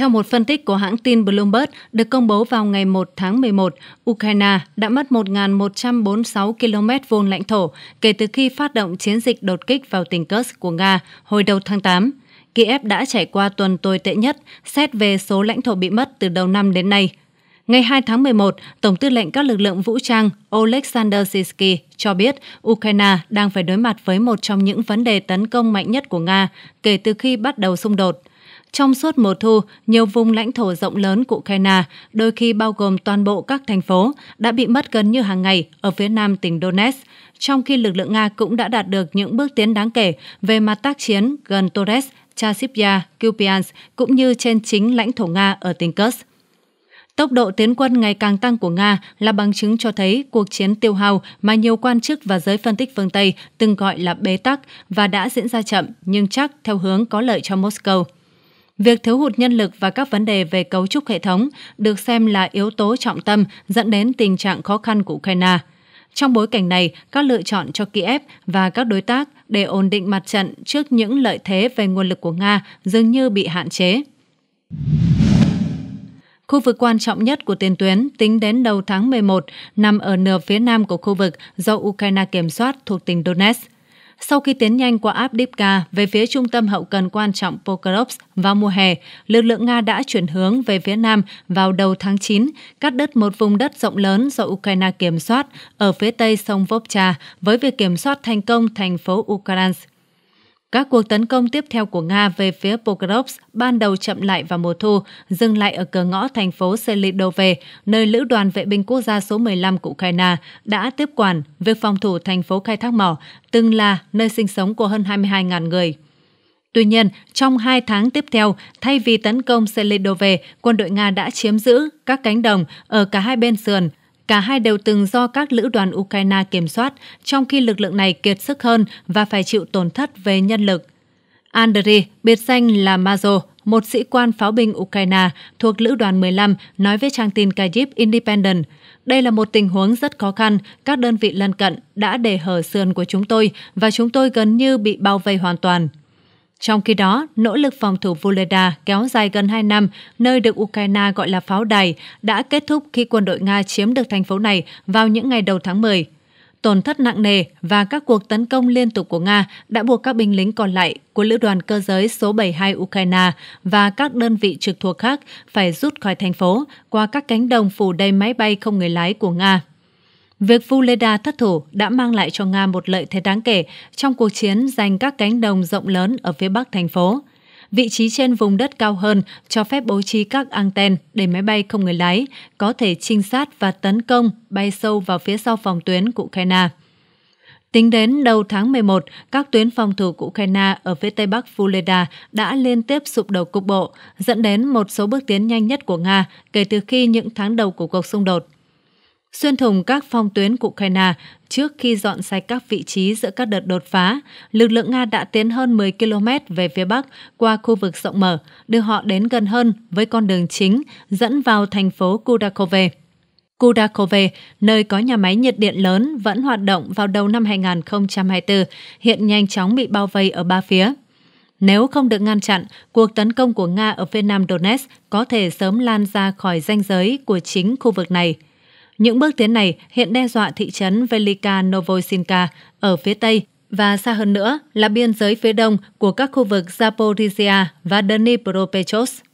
Theo một phân tích của hãng tin Bloomberg được công bố vào ngày 1 tháng 11, Ukraine đã mất 1.146 km vuông lãnh thổ kể từ khi phát động chiến dịch đột kích vào tỉnh Kursk của Nga hồi đầu tháng 8. Kiev đã trải qua tuần tồi tệ nhất xét về số lãnh thổ bị mất từ đầu năm đến nay. Ngày 2 tháng 11, Tổng tư lệnh các lực lượng vũ trang Oleksandr Sisky cho biết Ukraine đang phải đối mặt với một trong những vấn đề tấn công mạnh nhất của Nga kể từ khi bắt đầu xung đột – trong suốt mùa thu, nhiều vùng lãnh thổ rộng lớn của Ukraine, đôi khi bao gồm toàn bộ các thành phố, đã bị mất gần như hàng ngày ở phía nam tỉnh Donetsk, trong khi lực lượng Nga cũng đã đạt được những bước tiến đáng kể về mặt tác chiến gần Torres, Chasipya, Kupiansk cũng như trên chính lãnh thổ Nga ở tỉnh Kursk. Tốc độ tiến quân ngày càng tăng của Nga là bằng chứng cho thấy cuộc chiến tiêu hao mà nhiều quan chức và giới phân tích phương Tây từng gọi là bế tắc và đã diễn ra chậm nhưng chắc theo hướng có lợi cho Moscow. Việc thiếu hụt nhân lực và các vấn đề về cấu trúc hệ thống được xem là yếu tố trọng tâm dẫn đến tình trạng khó khăn của Ukraine. Trong bối cảnh này, các lựa chọn cho Kiev và các đối tác để ổn định mặt trận trước những lợi thế về nguồn lực của Nga dường như bị hạn chế. Khu vực quan trọng nhất của tiền tuyến tính đến đầu tháng 11 nằm ở nửa phía nam của khu vực do Ukraine kiểm soát thuộc tỉnh Donetsk. Sau khi tiến nhanh qua Avdiivka về phía trung tâm hậu cần quan trọng Pokrovsk vào mùa hè, lực lượng Nga đã chuyển hướng về phía nam vào đầu tháng 9, cắt đứt một vùng đất rộng lớn do Ukraine kiểm soát ở phía tây sông Vovcha với việc kiểm soát thành công thành phố Ukrainsk các cuộc tấn công tiếp theo của Nga về phía Pokrovsk ban đầu chậm lại vào mùa thu, dừng lại ở cửa ngõ thành phố Selidove, nơi Lữ đoàn Vệ binh Quốc gia số 15 của Ukraine đã tiếp quản việc phòng thủ thành phố khai thác mỏ, từng là nơi sinh sống của hơn 22.000 người. Tuy nhiên, trong hai tháng tiếp theo, thay vì tấn công Selidove, quân đội Nga đã chiếm giữ các cánh đồng ở cả hai bên sườn Cả hai đều từng do các lữ đoàn Ukraine kiểm soát, trong khi lực lượng này kiệt sức hơn và phải chịu tổn thất về nhân lực. Andriy, biệt danh là Mazo, một sĩ quan pháo binh Ukraine thuộc Lữ đoàn 15 nói với trang tin Kyiv Independent, đây là một tình huống rất khó khăn, các đơn vị lân cận đã để hở sườn của chúng tôi và chúng tôi gần như bị bao vây hoàn toàn. Trong khi đó, nỗ lực phòng thủ Voleda kéo dài gần 2 năm, nơi được Ukraine gọi là pháo đài, đã kết thúc khi quân đội Nga chiếm được thành phố này vào những ngày đầu tháng 10. Tổn thất nặng nề và các cuộc tấn công liên tục của Nga đã buộc các binh lính còn lại của Lữ đoàn Cơ giới số 72 Ukraine và các đơn vị trực thuộc khác phải rút khỏi thành phố qua các cánh đồng phủ đầy máy bay không người lái của Nga. Việc Vuleda thất thủ đã mang lại cho Nga một lợi thế đáng kể trong cuộc chiến giành các cánh đồng rộng lớn ở phía bắc thành phố. Vị trí trên vùng đất cao hơn cho phép bố trí các anten để máy bay không người lái có thể trinh sát và tấn công bay sâu vào phía sau phòng tuyến của Ukraine. Tính đến đầu tháng 11, các tuyến phòng thủ của Ukraine ở phía tây bắc Vuleda đã liên tiếp sụp đổ cục bộ, dẫn đến một số bước tiến nhanh nhất của Nga kể từ khi những tháng đầu của cuộc xung đột xuyên thủng các phong tuyến của Ukraine trước khi dọn sạch các vị trí giữa các đợt đột phá, lực lượng Nga đã tiến hơn 10 km về phía Bắc qua khu vực rộng mở, đưa họ đến gần hơn với con đường chính dẫn vào thành phố Kudakove. Kudakove, nơi có nhà máy nhiệt điện lớn vẫn hoạt động vào đầu năm 2024, hiện nhanh chóng bị bao vây ở ba phía. Nếu không được ngăn chặn, cuộc tấn công của Nga ở phía nam Donetsk có thể sớm lan ra khỏi ranh giới của chính khu vực này – những bước tiến này hiện đe dọa thị trấn Velika Novosinka ở phía Tây và xa hơn nữa là biên giới phía đông của các khu vực Zaporizhia và Dnipropetrovsk.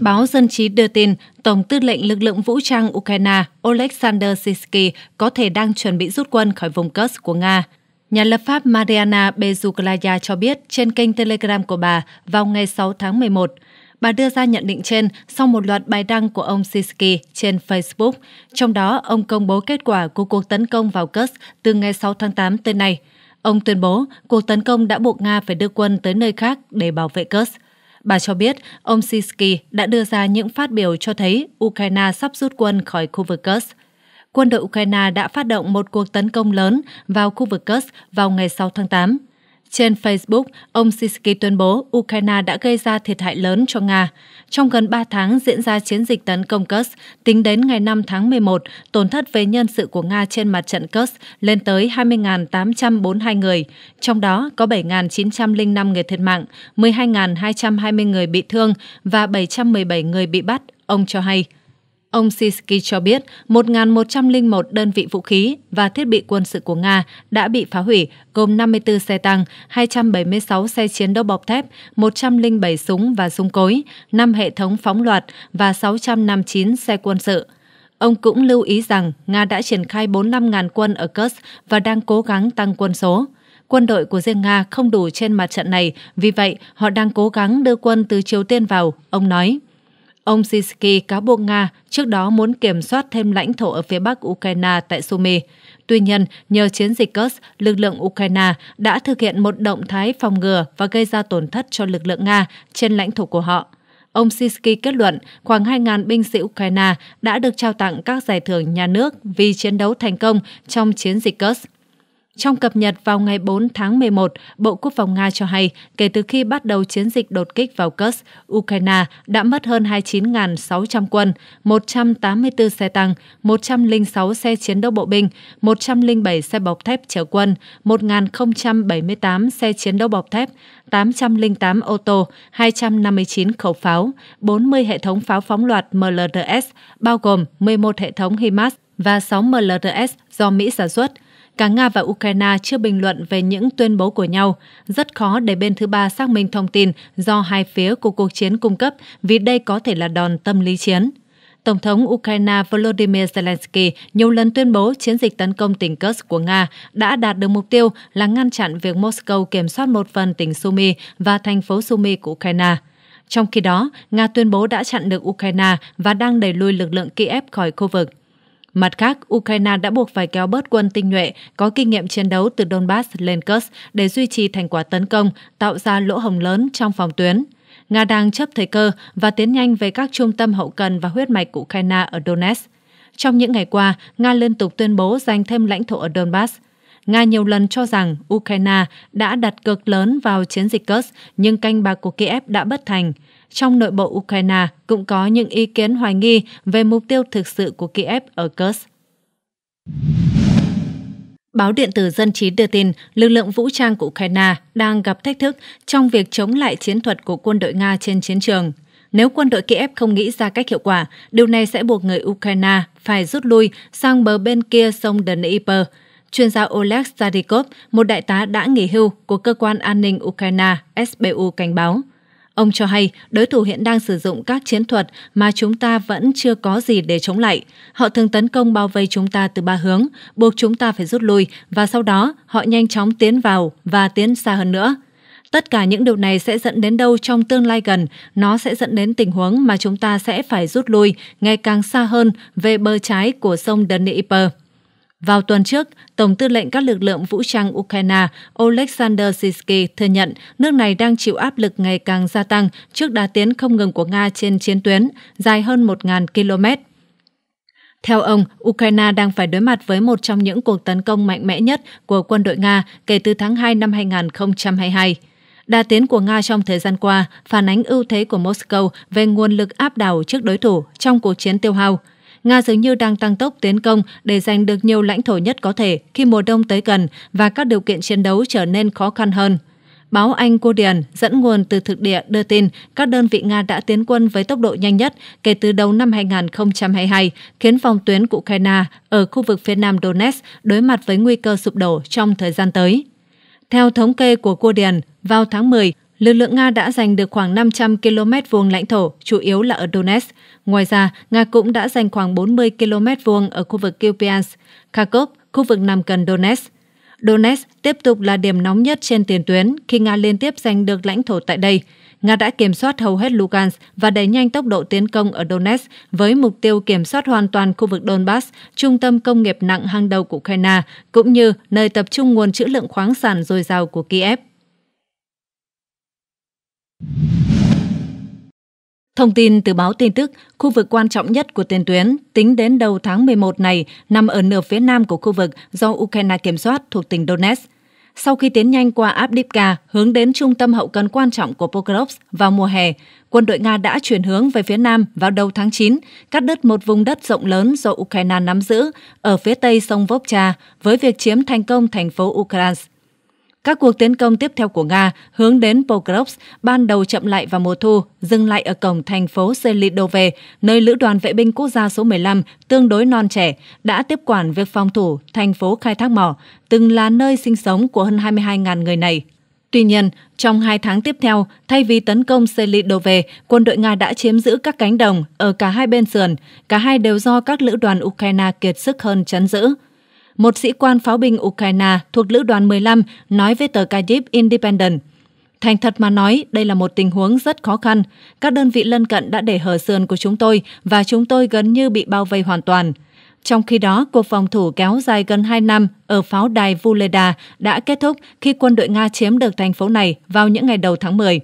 Báo Dân trí đưa tin, Tổng tư lệnh lực lượng vũ trang Ukraine Oleksandr Sisky có thể đang chuẩn bị rút quân khỏi vùng Kursk của Nga. Nhà lập pháp Mariana Bezuklaya cho biết trên kênh Telegram của bà vào ngày 6 tháng 11, Bà đưa ra nhận định trên sau một loạt bài đăng của ông Sisky trên Facebook, trong đó ông công bố kết quả của cuộc tấn công vào Kursk từ ngày 6 tháng 8 tới nay. Ông tuyên bố cuộc tấn công đã buộc Nga phải đưa quân tới nơi khác để bảo vệ Kursk. Bà cho biết ông Sisky đã đưa ra những phát biểu cho thấy Ukraine sắp rút quân khỏi khu vực Kursk quân đội Ukraine đã phát động một cuộc tấn công lớn vào khu vực Kursk vào ngày 6 tháng 8. Trên Facebook, ông Sisky tuyên bố Ukraine đã gây ra thiệt hại lớn cho Nga. Trong gần 3 tháng diễn ra chiến dịch tấn công Kursk, tính đến ngày 5 tháng 11, tổn thất về nhân sự của Nga trên mặt trận Kursk lên tới 20.842 người, trong đó có 7.905 người thiệt mạng, 12.220 người bị thương và 717 người bị bắt, ông cho hay. Ông Sisky cho biết 1.101 đơn vị vũ khí và thiết bị quân sự của Nga đã bị phá hủy, gồm 54 xe tăng, 276 xe chiến đấu bọc thép, 107 súng và súng cối, 5 hệ thống phóng loạt và 659 xe quân sự. Ông cũng lưu ý rằng Nga đã triển khai 45.000 quân ở Kursk và đang cố gắng tăng quân số quân đội của riêng Nga không đủ trên mặt trận này, vì vậy họ đang cố gắng đưa quân từ Triều Tiên vào, ông nói. Ông Sisky cáo buộc Nga trước đó muốn kiểm soát thêm lãnh thổ ở phía bắc Ukraine tại Sumy. Tuy nhiên, nhờ chiến dịch Kursk, lực lượng Ukraine đã thực hiện một động thái phòng ngừa và gây ra tổn thất cho lực lượng Nga trên lãnh thổ của họ. Ông Sisky kết luận khoảng 2.000 binh sĩ Ukraine đã được trao tặng các giải thưởng nhà nước vì chiến đấu thành công trong chiến dịch Kursk. Trong cập nhật vào ngày 4 tháng 11, Bộ Quốc phòng Nga cho hay kể từ khi bắt đầu chiến dịch đột kích vào Kursk, Ukraine đã mất hơn 29.600 quân, 184 xe tăng, 106 xe chiến đấu bộ binh, 107 xe bọc thép chở quân, 1.078 xe chiến đấu bọc thép, 808 ô tô, 259 khẩu pháo, 40 hệ thống pháo phóng loạt MLRS, bao gồm 11 hệ thống HIMARS và 6 MLRS do Mỹ sản xuất – Cả Nga và Ukraine chưa bình luận về những tuyên bố của nhau. Rất khó để bên thứ ba xác minh thông tin do hai phía của cuộc chiến cung cấp vì đây có thể là đòn tâm lý chiến. Tổng thống Ukraine Volodymyr Zelensky nhiều lần tuyên bố chiến dịch tấn công tỉnh Kursk của Nga đã đạt được mục tiêu là ngăn chặn việc Moscow kiểm soát một phần tỉnh Sumy và thành phố Sumy của Ukraine. Trong khi đó, Nga tuyên bố đã chặn được Ukraine và đang đẩy lùi lực lượng Kiev khỏi khu vực. Mặt khác, Ukraine đã buộc phải kéo bớt quân tinh nhuệ có kinh nghiệm chiến đấu từ Donbass lên Kursk để duy trì thành quả tấn công, tạo ra lỗ hồng lớn trong phòng tuyến. Nga đang chấp thời cơ và tiến nhanh về các trung tâm hậu cần và huyết mạch của Ukraine ở Donetsk. Trong những ngày qua, Nga liên tục tuyên bố giành thêm lãnh thổ ở Donbass. Nga nhiều lần cho rằng Ukraine đã đặt cược lớn vào chiến dịch Kursk, nhưng canh bạc của Kiev đã bất thành trong nội bộ Ukraine cũng có những ý kiến hoài nghi về mục tiêu thực sự của Kiev ở Kursk. Báo điện tử Dân trí đưa tin, lực lượng vũ trang của Ukraine đang gặp thách thức trong việc chống lại chiến thuật của quân đội Nga trên chiến trường. Nếu quân đội Kiev không nghĩ ra cách hiệu quả, điều này sẽ buộc người Ukraine phải rút lui sang bờ bên kia sông Dnieper. Chuyên gia Oleg Starikov, một đại tá đã nghỉ hưu của Cơ quan An ninh Ukraine SBU cảnh báo – Ông cho hay đối thủ hiện đang sử dụng các chiến thuật mà chúng ta vẫn chưa có gì để chống lại. Họ thường tấn công bao vây chúng ta từ ba hướng, buộc chúng ta phải rút lui và sau đó họ nhanh chóng tiến vào và tiến xa hơn nữa. Tất cả những điều này sẽ dẫn đến đâu trong tương lai gần, nó sẽ dẫn đến tình huống mà chúng ta sẽ phải rút lui ngày càng xa hơn về bờ trái của sông Dnieper. Vào tuần trước, Tổng tư lệnh các lực lượng vũ trang Ukraine Oleksandr Sisky thừa nhận nước này đang chịu áp lực ngày càng gia tăng trước đà tiến không ngừng của Nga trên chiến tuyến dài hơn 1.000 km. Theo ông, Ukraine đang phải đối mặt với một trong những cuộc tấn công mạnh mẽ nhất của quân đội Nga kể từ tháng 2 năm 2022. Đa tiến của Nga trong thời gian qua phản ánh ưu thế của Moscow về nguồn lực áp đảo trước đối thủ trong cuộc chiến tiêu hao. Nga dường như đang tăng tốc tiến công để giành được nhiều lãnh thổ nhất có thể khi mùa đông tới gần và các điều kiện chiến đấu trở nên khó khăn hơn. Báo Anh Guardian dẫn nguồn từ thực địa đưa tin các đơn vị Nga đã tiến quân với tốc độ nhanh nhất kể từ đầu năm 2022, khiến phòng tuyến của Ukraine ở khu vực phía nam Donetsk đối mặt với nguy cơ sụp đổ trong thời gian tới. Theo thống kê của Guardian, vào tháng 10, lực lượng Nga đã giành được khoảng 500 km vuông lãnh thổ, chủ yếu là ở Donetsk. Ngoài ra, Nga cũng đã giành khoảng 40 km vuông ở khu vực Kupiansk, Kharkov, khu vực nằm gần Donetsk. Donetsk tiếp tục là điểm nóng nhất trên tiền tuyến khi Nga liên tiếp giành được lãnh thổ tại đây. Nga đã kiểm soát hầu hết Lugansk và đẩy nhanh tốc độ tiến công ở Donetsk với mục tiêu kiểm soát hoàn toàn khu vực Donbass, trung tâm công nghiệp nặng hàng đầu của Ukraine, cũng như nơi tập trung nguồn trữ lượng khoáng sản dồi dào của Kiev. Thông tin từ báo tin tức, khu vực quan trọng nhất của tiền tuyến tính đến đầu tháng 11 này nằm ở nửa phía nam của khu vực do Ukraine kiểm soát thuộc tỉnh Donetsk. Sau khi tiến nhanh qua Abdivka hướng đến trung tâm hậu cần quan trọng của Pokrovsk vào mùa hè, quân đội Nga đã chuyển hướng về phía nam vào đầu tháng 9, cắt đứt một vùng đất rộng lớn do Ukraine nắm giữ ở phía tây sông Vovcha với việc chiếm thành công thành phố Ukraine. Các cuộc tiến công tiếp theo của Nga hướng đến Pokrovsk ban đầu chậm lại vào mùa thu, dừng lại ở cổng thành phố Selidove, nơi Lữ đoàn Vệ binh Quốc gia số 15 tương đối non trẻ đã tiếp quản việc phòng thủ thành phố khai thác mỏ, từng là nơi sinh sống của hơn 22.000 người này. Tuy nhiên, trong hai tháng tiếp theo, thay vì tấn công Selidove, quân đội Nga đã chiếm giữ các cánh đồng ở cả hai bên sườn, cả hai đều do các lữ đoàn Ukraine kiệt sức hơn chấn giữ một sĩ quan pháo binh Ukraine thuộc Lữ đoàn 15 nói với tờ Kyiv Independent. Thành thật mà nói, đây là một tình huống rất khó khăn. Các đơn vị lân cận đã để hở sườn của chúng tôi và chúng tôi gần như bị bao vây hoàn toàn. Trong khi đó, cuộc phòng thủ kéo dài gần 2 năm ở pháo đài Vuleda đã kết thúc khi quân đội Nga chiếm được thành phố này vào những ngày đầu tháng 10.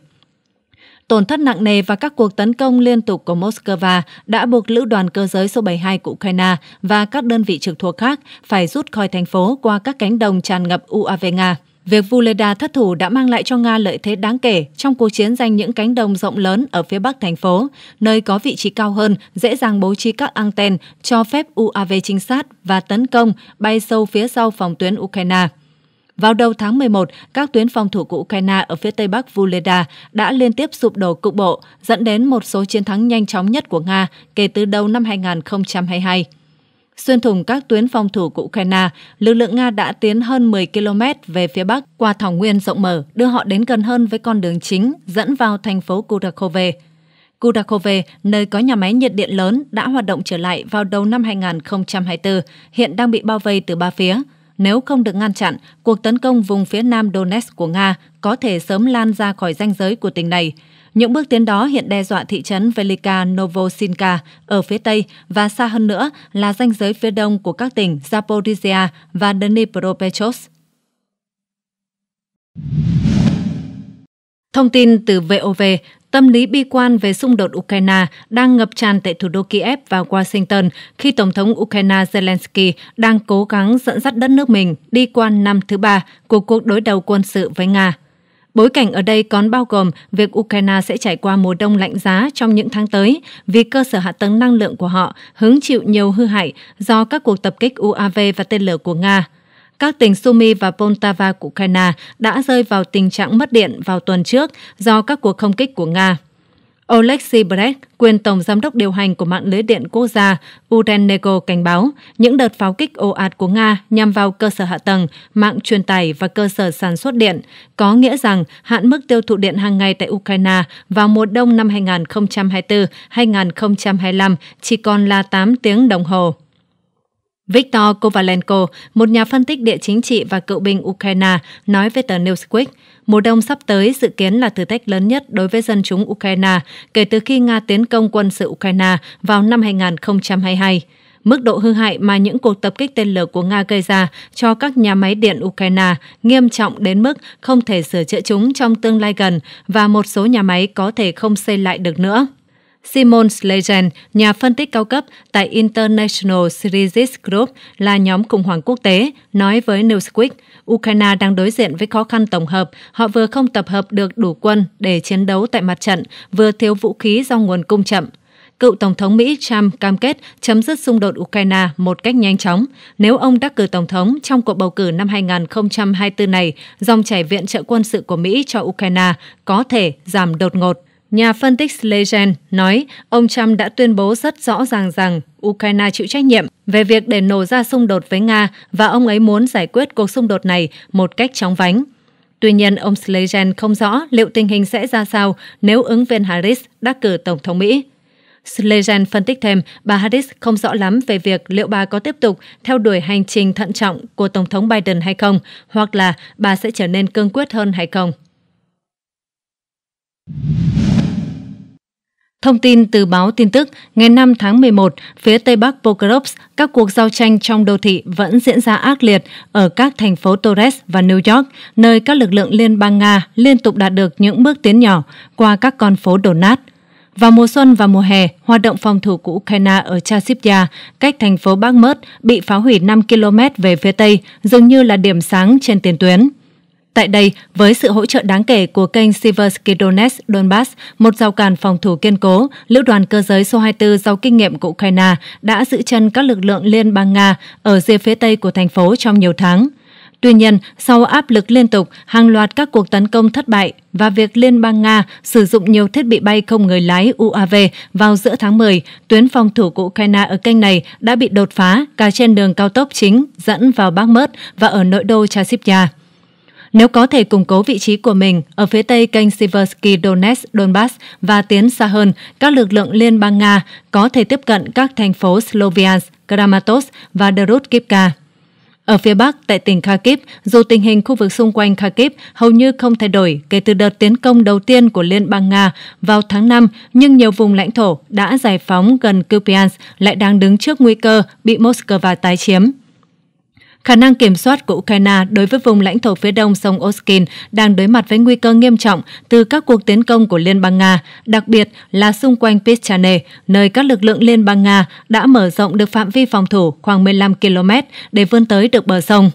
Tổn thất nặng nề và các cuộc tấn công liên tục của Moscow đã buộc lữ đoàn cơ giới số 72 của Ukraine và các đơn vị trực thuộc khác phải rút khỏi thành phố qua các cánh đồng tràn ngập UAV Nga. Việc Vuleda thất thủ đã mang lại cho Nga lợi thế đáng kể trong cuộc chiến giành những cánh đồng rộng lớn ở phía bắc thành phố, nơi có vị trí cao hơn, dễ dàng bố trí các anten cho phép UAV trinh sát và tấn công bay sâu phía sau phòng tuyến Ukraine. Vào đầu tháng 11, các tuyến phòng thủ của Ukraine ở phía tây bắc Vuleda đã liên tiếp sụp đổ cục bộ, dẫn đến một số chiến thắng nhanh chóng nhất của Nga kể từ đầu năm 2022. Xuyên thủng các tuyến phòng thủ của Ukraine, lực lượng Nga đã tiến hơn 10 km về phía bắc qua thảo nguyên rộng mở, đưa họ đến gần hơn với con đường chính dẫn vào thành phố Kudakove. Kudakove, nơi có nhà máy nhiệt điện lớn, đã hoạt động trở lại vào đầu năm 2024, hiện đang bị bao vây từ ba phía – nếu không được ngăn chặn, cuộc tấn công vùng phía nam Donetsk của Nga có thể sớm lan ra khỏi ranh giới của tỉnh này. Những bước tiến đó hiện đe dọa thị trấn Velika Novosinka ở phía Tây và xa hơn nữa là ranh giới phía đông của các tỉnh Zaporizhia và Dnipropetrovsk. Thông tin từ VOV, Tâm lý bi quan về xung đột Ukraine đang ngập tràn tại thủ đô Kiev và Washington khi Tổng thống Ukraine Zelensky đang cố gắng dẫn dắt đất nước mình đi qua năm thứ ba của cuộc đối đầu quân sự với Nga. Bối cảnh ở đây còn bao gồm việc Ukraine sẽ trải qua mùa đông lạnh giá trong những tháng tới vì cơ sở hạ tầng năng lượng của họ hứng chịu nhiều hư hại do các cuộc tập kích UAV và tên lửa của Nga – các tỉnh Sumy và Poltava của Ukraine đã rơi vào tình trạng mất điện vào tuần trước do các cuộc không kích của Nga. Oleksiy Brett, quyền tổng giám đốc điều hành của mạng lưới điện quốc gia Urennego cảnh báo những đợt pháo kích ồ ạt của Nga nhằm vào cơ sở hạ tầng, mạng truyền tải và cơ sở sản xuất điện, có nghĩa rằng hạn mức tiêu thụ điện hàng ngày tại Ukraine vào mùa đông năm 2024-2025 chỉ còn là 8 tiếng đồng hồ. Viktor Kovalenko, một nhà phân tích địa chính trị và cựu binh Ukraine, nói với tờ Newsweek, mùa đông sắp tới dự kiến là thử thách lớn nhất đối với dân chúng Ukraine kể từ khi Nga tiến công quân sự Ukraine vào năm 2022. Mức độ hư hại mà những cuộc tập kích tên lửa của Nga gây ra cho các nhà máy điện Ukraine nghiêm trọng đến mức không thể sửa chữa chúng trong tương lai gần và một số nhà máy có thể không xây lại được nữa. Simon Legend, nhà phân tích cao cấp tại International Series Group là nhóm khủng hoảng quốc tế, nói với Newsweek, Ukraine đang đối diện với khó khăn tổng hợp. Họ vừa không tập hợp được đủ quân để chiến đấu tại mặt trận, vừa thiếu vũ khí do nguồn cung chậm. Cựu Tổng thống Mỹ Trump cam kết chấm dứt xung đột Ukraine một cách nhanh chóng. Nếu ông đắc cử Tổng thống trong cuộc bầu cử năm 2024 này, dòng chảy viện trợ quân sự của Mỹ cho Ukraine có thể giảm đột ngột. Nhà phân tích Slezen nói ông Trump đã tuyên bố rất rõ ràng rằng Ukraine chịu trách nhiệm về việc để nổ ra xung đột với Nga và ông ấy muốn giải quyết cuộc xung đột này một cách chóng vánh. Tuy nhiên, ông Slezen không rõ liệu tình hình sẽ ra sao nếu ứng viên Harris đắc cử Tổng thống Mỹ. Slejan phân tích thêm, bà Harris không rõ lắm về việc liệu bà có tiếp tục theo đuổi hành trình thận trọng của Tổng thống Biden hay không, hoặc là bà sẽ trở nên cương quyết hơn hay không. Thông tin từ báo tin tức, ngày 5 tháng 11, phía Tây Bắc Pokrovsk, các cuộc giao tranh trong đô thị vẫn diễn ra ác liệt ở các thành phố Torres và New York, nơi các lực lượng liên bang Nga liên tục đạt được những bước tiến nhỏ qua các con phố đổ nát. Vào mùa xuân và mùa hè, hoạt động phòng thủ của Ukraine ở Chasivya, cách thành phố Bakhmut, bị phá hủy 5 km về phía Tây, dường như là điểm sáng trên tiền tuyến. Tại đây, với sự hỗ trợ đáng kể của kênh Siversky Donetsk Donbass, một rào cản phòng thủ kiên cố, lữ đoàn cơ giới số 24 giàu kinh nghiệm của Ukraine đã giữ chân các lực lượng liên bang Nga ở rìa phía tây của thành phố trong nhiều tháng. Tuy nhiên, sau áp lực liên tục, hàng loạt các cuộc tấn công thất bại và việc Liên bang Nga sử dụng nhiều thiết bị bay không người lái UAV vào giữa tháng 10, tuyến phòng thủ của Ukraine ở kênh này đã bị đột phá cả trên đường cao tốc chính dẫn vào Bắc Mớt và ở nội đô Chasipya nếu có thể củng cố vị trí của mình ở phía tây kênh Siversky Donetsk, Donbass và tiến xa hơn, các lực lượng Liên bang Nga có thể tiếp cận các thành phố Sloviansk, Kramatorsk và Druzhkivka. Ở phía Bắc, tại tỉnh Kharkiv, dù tình hình khu vực xung quanh Kharkiv hầu như không thay đổi kể từ đợt tiến công đầu tiên của Liên bang Nga vào tháng 5, nhưng nhiều vùng lãnh thổ đã giải phóng gần Kupiansk lại đang đứng trước nguy cơ bị Moscow tái chiếm. Khả năng kiểm soát của Ukraine đối với vùng lãnh thổ phía đông sông Oskin đang đối mặt với nguy cơ nghiêm trọng từ các cuộc tiến công của Liên bang Nga, đặc biệt là xung quanh Pichane, nơi các lực lượng Liên bang Nga đã mở rộng được phạm vi phòng thủ khoảng 15 km để vươn tới được bờ sông.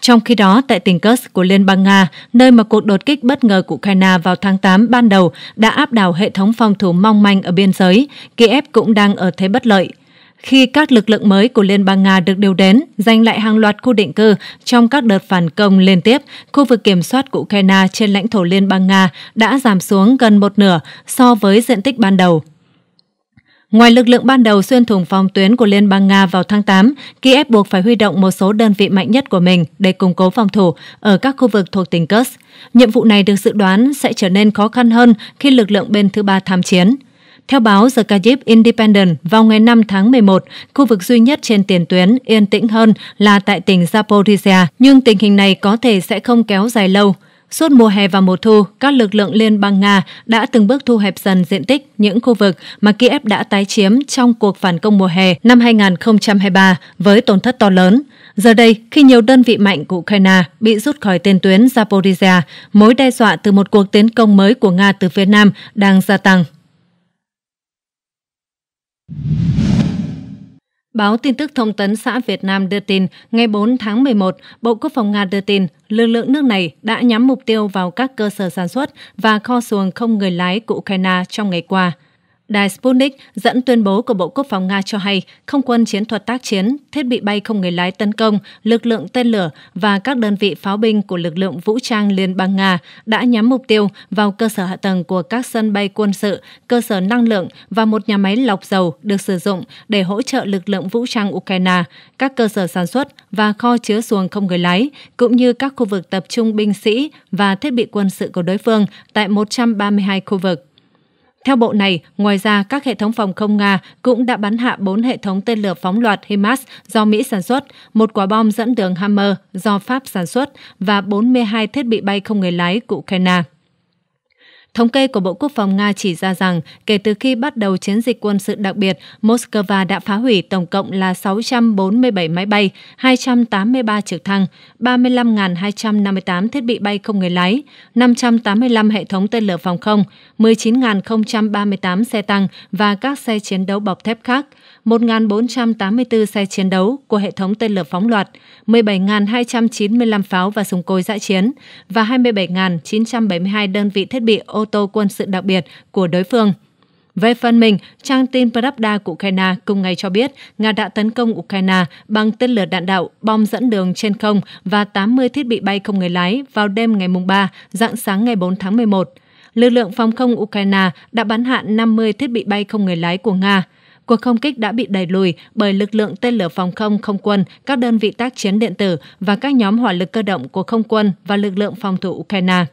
Trong khi đó, tại tỉnh Kursk của Liên bang Nga, nơi mà cuộc đột kích bất ngờ của Ukraine vào tháng 8 ban đầu đã áp đảo hệ thống phòng thủ mong manh ở biên giới, Kiev cũng đang ở thế bất lợi – khi các lực lượng mới của Liên bang Nga được điều đến, giành lại hàng loạt khu định cư trong các đợt phản công liên tiếp, khu vực kiểm soát của Ukraine trên lãnh thổ Liên bang Nga đã giảm xuống gần một nửa so với diện tích ban đầu. Ngoài lực lượng ban đầu xuyên thủng phòng tuyến của Liên bang Nga vào tháng 8, Kiev buộc phải huy động một số đơn vị mạnh nhất của mình để củng cố phòng thủ ở các khu vực thuộc tỉnh Kursk. Nhiệm vụ này được dự đoán sẽ trở nên khó khăn hơn khi lực lượng bên thứ ba tham chiến. Theo báo The Cardiff Independent, vào ngày 5 tháng 11, khu vực duy nhất trên tiền tuyến yên tĩnh hơn là tại tỉnh Zaporizhia, nhưng tình hình này có thể sẽ không kéo dài lâu. Suốt mùa hè và mùa thu, các lực lượng Liên bang Nga đã từng bước thu hẹp dần diện tích những khu vực mà Kiev đã tái chiếm trong cuộc phản công mùa hè năm 2023 với tổn thất to lớn. Giờ đây, khi nhiều đơn vị mạnh của Ukraine bị rút khỏi tiền tuyến Zaporizhia, mối đe dọa từ một cuộc tiến công mới của Nga từ phía Nam đang gia tăng. Báo tin tức thông tấn xã Việt Nam đưa tin, ngày 4 tháng 11, Bộ Quốc phòng Nga đưa tin lực lượng nước này đã nhắm mục tiêu vào các cơ sở sản xuất và kho xuồng không người lái của Ukraine trong ngày qua – Đài Sputnik dẫn tuyên bố của Bộ Quốc phòng Nga cho hay không quân chiến thuật tác chiến, thiết bị bay không người lái tấn công, lực lượng tên lửa và các đơn vị pháo binh của lực lượng vũ trang Liên bang Nga đã nhắm mục tiêu vào cơ sở hạ tầng của các sân bay quân sự, cơ sở năng lượng và một nhà máy lọc dầu được sử dụng để hỗ trợ lực lượng vũ trang Ukraine, các cơ sở sản xuất và kho chứa xuồng không người lái, cũng như các khu vực tập trung binh sĩ và thiết bị quân sự của đối phương tại 132 khu vực. Theo bộ này, ngoài ra các hệ thống phòng không Nga cũng đã bắn hạ 4 hệ thống tên lửa phóng loạt HIMARS do Mỹ sản xuất, một quả bom dẫn đường Hammer do Pháp sản xuất và 42 thiết bị bay không người lái của Ukraine. Thống kê của Bộ Quốc phòng Nga chỉ ra rằng, kể từ khi bắt đầu chiến dịch quân sự đặc biệt, Moscow đã phá hủy tổng cộng là 647 máy bay, 283 trực thăng, 35.258 thiết bị bay không người lái, 585 hệ thống tên lửa phòng không, 19.038 xe tăng và các xe chiến đấu bọc thép khác – 1.484 xe chiến đấu của hệ thống tên lửa phóng loạt, 17.295 pháo và súng cối dã chiến và 27.972 đơn vị thiết bị ô tô quân sự đặc biệt của đối phương. Về phần mình, trang tin Pravda của Ukraine cùng ngày cho biết Nga đã tấn công Ukraine bằng tên lửa đạn đạo, bom dẫn đường trên không và 80 thiết bị bay không người lái vào đêm ngày 3, dạng sáng ngày 4 tháng 11. Lực lượng phòng không Ukraine đã bắn hạ 50 thiết bị bay không người lái của Nga. Cuộc không kích đã bị đẩy lùi bởi lực lượng tên lửa phòng không không quân, các đơn vị tác chiến điện tử và các nhóm hỏa lực cơ động của không quân và lực lượng phòng thủ Ukraine.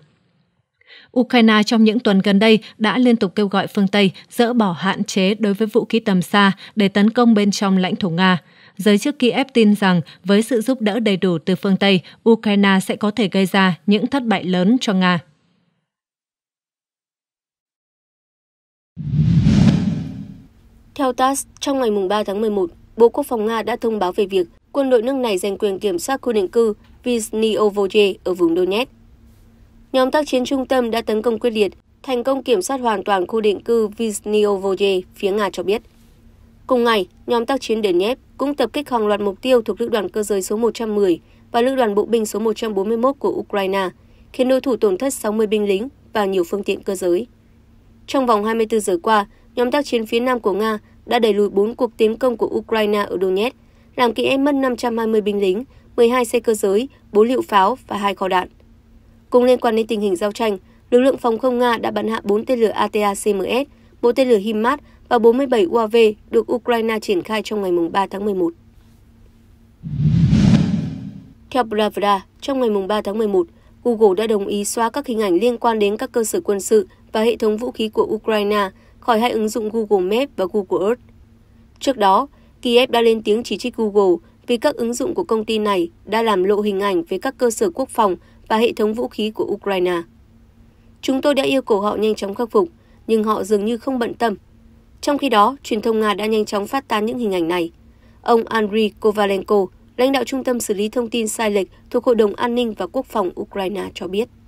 Ukraine trong những tuần gần đây đã liên tục kêu gọi phương Tây dỡ bỏ hạn chế đối với vũ khí tầm xa để tấn công bên trong lãnh thổ Nga. Giới chức Kiev tin rằng với sự giúp đỡ đầy đủ từ phương Tây, Ukraine sẽ có thể gây ra những thất bại lớn cho Nga. Theo TASS, trong ngày 3 tháng 11, Bộ Quốc phòng Nga đã thông báo về việc quân đội nước này giành quyền kiểm soát khu định cư Vizhniovoje ở vùng Donetsk. Nhóm tác chiến trung tâm đã tấn công quyết liệt, thành công kiểm soát hoàn toàn khu định cư Vizhniovoje, phía Nga cho biết. Cùng ngày, nhóm tác chiến Donetsk cũng tập kích hàng loạt mục tiêu thuộc lữ đoàn cơ giới số 110 và lữ đoàn bộ binh số 141 của Ukraine, khiến đối thủ tổn thất 60 binh lính và nhiều phương tiện cơ giới. Trong vòng 24 giờ qua, nhóm tác chiến phía nam của Nga đã đẩy lùi 4 cuộc tiến công của Ukraine ở Donetsk, làm kỵ em mất 520 binh lính, 12 xe cơ giới, 4 liệu pháo và 2 kho đạn. Cùng liên quan đến tình hình giao tranh, lực lượng phòng không Nga đã bắn hạ 4 tên lửa ATACMS, 4 tên lửa HIMARS và 47 UAV được Ukraine triển khai trong ngày 3 tháng 11. Theo Pravda, trong ngày 3 tháng 11, Google đã đồng ý xóa các hình ảnh liên quan đến các cơ sở quân sự và hệ thống vũ khí của Ukraine khỏi hai ứng dụng Google Maps và Google Earth. Trước đó, Kiev đã lên tiếng chỉ trích Google vì các ứng dụng của công ty này đã làm lộ hình ảnh về các cơ sở quốc phòng và hệ thống vũ khí của Ukraine. Chúng tôi đã yêu cầu họ nhanh chóng khắc phục, nhưng họ dường như không bận tâm. Trong khi đó, truyền thông Nga đã nhanh chóng phát tán những hình ảnh này. Ông Andriy Kovalenko, lãnh đạo Trung tâm xử lý thông tin sai lệch thuộc Hội đồng An ninh và Quốc phòng Ukraine cho biết.